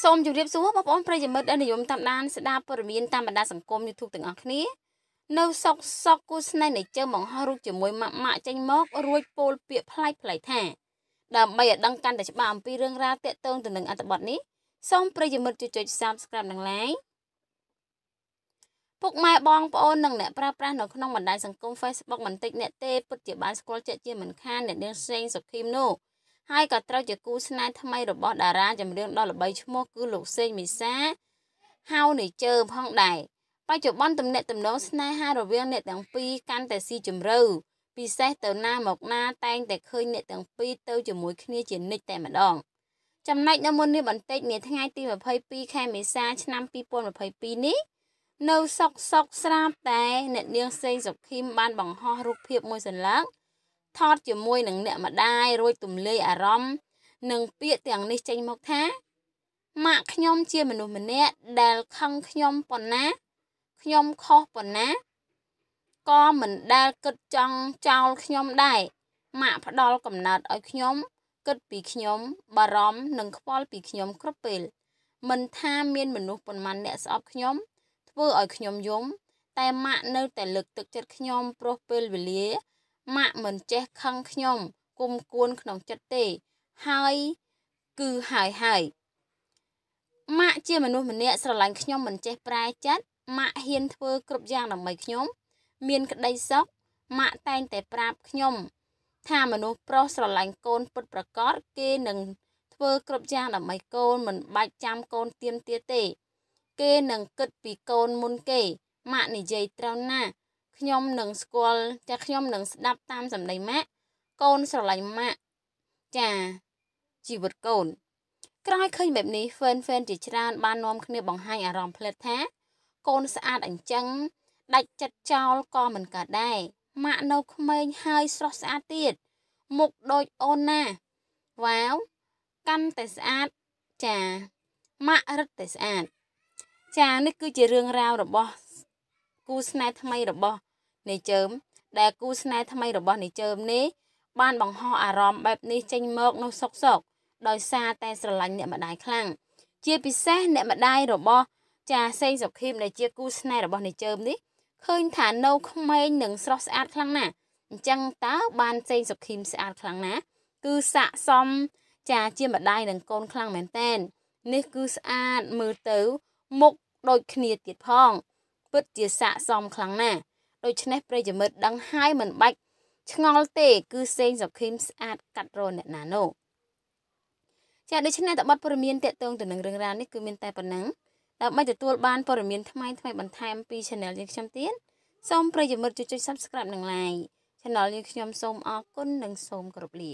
សូមជម្រាបសួរបងប្អូនប្រិយមិត្តដែលនិយមតាមដានស្ដាប់ព័ត៌មានតាមបណ្ដាសង្គម YouTube ទាំងអស់គ្នានៅសុកសុកគូស្នេហ៍នៃជើងបង្ហោះរូបជាមួយម៉ាក់ម៉ាក់ចេញមករួចពោលពាក្យផ្លៃផ្លៃថាដើម្បីឲ្យដឹងកាន់តែច្បាស់អំពីរឿងរ៉ាវទាក់ទងទៅនឹងអត្ថបទនេះសូមប្រិយមិត្តជួយចុច Subscribe និង Like ពុកម៉ែបងប្អូននិងអ្នកប្រើប្រាស់នៅក្នុងបណ្ដាញសង្គម Facebook មិនតិចអ្នកទេពិតជាបានស្គាល់ចិត្តជាមិនខានអ្នកនាងសេងសុខីមនោះហើយក៏ត្រូវជាគូស្នេហ៍ថ្មីរបស់តារាចម្រៀងដ៏ល្បីឈ្មោះគឺលោកសេងមីសាហៅនៃជើផងដែរបច្ចុប្បន្នទំនាក់ទំនងស្នេហារវាងអ្នកទាំងពីរកាន់តែស៊ីជម្រៅពិសេសទៅណាមកណាតែងតែឃើញអ្នកទាំងពីរទៅជាមួយគ្នាជានិច្ចតែម្ដង ចំណែកនៅមុននេះបន្តិចនាថ្ងៃទី22ខែមេសាឆ្នាំ2022នេះនៅសុកសុកស្រាប់តែអ្នកនាង សេងសុខីមបានបង្ហោះរូបភាពមួយសន្លឹកថតជាមួយនឹងអ្នកម្ដាយរួចទំលាយអារម្មណ៍នឹងពាក្យទាំងនេះចេញមកថាម៉ាក់ខ្ញុំជាមនុស្សម្នាក់ដែលខឹងខ្ញុំប៉ុណ្ណា ខ្ញុំខុសប៉ុណ្ណាក៏មិនដែលគិតចង់ចោលខ្ញុំដែរម៉ាក់ផ្ដល់កំណត់ឲ្យខ្ញុំ គិតពីខ្ញុំបារម្ភនិងខ្វល់ពីខ្ញុំគ្រប់ពេល មិនថាមានមនុស្សប៉ុន្មានអ្នកស្អប់ខ្ញុំ ធ្វើឲ្យខ្ញុំយំតែម៉ាក់នៅតែលើកទឹកចិត្តខ្ញុំព្រោះពេលវេលាម៉ាក់មិនចេះខឹងខ្ញុំគុំគួនក្នុងចិត្តទេ ហើយគឺហើយហើយម៉ាក់ជាមនុស្សម្នាក់ស្រឡាញ់ខ្ញុំមិនចេះប្រែចិត្តម៉ាក់ហ៊ានធ្វើគ្រប់យ៉ាង ដើម្បីខ្ញុំមានក្តីសុខម៉ាក់តែងតែ ប្រាប់ខ្ញុំ ថាមនុស្សប្រុសស្រឡាញ់កូនពិតប្រាកដគេនឹងធ្វើគ្រប់យ៉ាងដើម្បីកូន មិនបាច់ចាំកូនទៀមទាទេ គេនឹងគិតពីកូនមុនគេម៉ាក់និយាយត្រូវណាស់ខ្ញុំនឹងស្គាល់ចាខ្ញុំនឹងស្ដាប់តាមសម្ដីម៉ាក់កូនស្រឡាញ់ម៉ាក់ចាជីវិតកូនក្រោយឃើញបែបនេះហ្វេនហ្វេនជាច្រើនបាននាំគ្នាបង្ហាញអារម្មណ៍ផ្លិតថាកូនស្អាតអញ្ចឹងដាច់ចិត្តចោលក៏មិនកើតដែរម៉ាក់នៅក្មេងហើយស្រស់ស្អាតទៀតមុខដូចអូនណាវ៉ាវកាន់តែស្អាតចាម៉ាក់រឹតតែស្អាតចានេះគឺជារឿងរ៉ាវរបស់គូស្នេហ៍ថ្មីរបស់នៃជើម ដែលគូស្នេហ៍ថ្មីរបស់នៃជើមនេះ បានបង្ហោះអារម្មណ៍បែបនេះចេញមកនោះសុកសុកដោយសារតែស្រឡាញ់អ្នកម្ដាយខ្លាំងជាពិសេស អ្នកម្ដាយរបស់ ចាសេងសុខីមដែលជាគូស្នេហ៍របស់នៃជើមនេះឃើញថានៅក្មេងនឹងស្រស់ស្អាតខ្លាំងណាស់អញ្ចឹងតើ បានសេងសុខីមស្អាតខ្លាំងណាស់គឺស័កសមចាជាម្ដាយនិងកូនខ្លាំងមែនតែននេះគឺស្អាតមើលទៅ មុខដូចគ្នាទៀតផងពិតជាស័កសមខ្លាំងណាស់ដូច្នេះប្រិយមិត្តដឹងហើយមិនបាច់ឆ្ងល់ទេគឺសេងសុខីមស្អាតកាត់រអ្នកណានោះចាដូច្នេះតបព័ត៌មានតកតងទៅនឹងរឿងរ៉ាវនេះគឺមានតែប៉ុណ្ណឹងដើម្បីទទួលបានព័ត៌មានថ្មីថ្មីបន្ថែមពី Channel យើងខ្ញុំទៀតសូមប្រិយមិត្តជួយចុច Subscribe និង Like Channel យើងខ្ញុំសូមអរគុណនិងសូមគោរពលា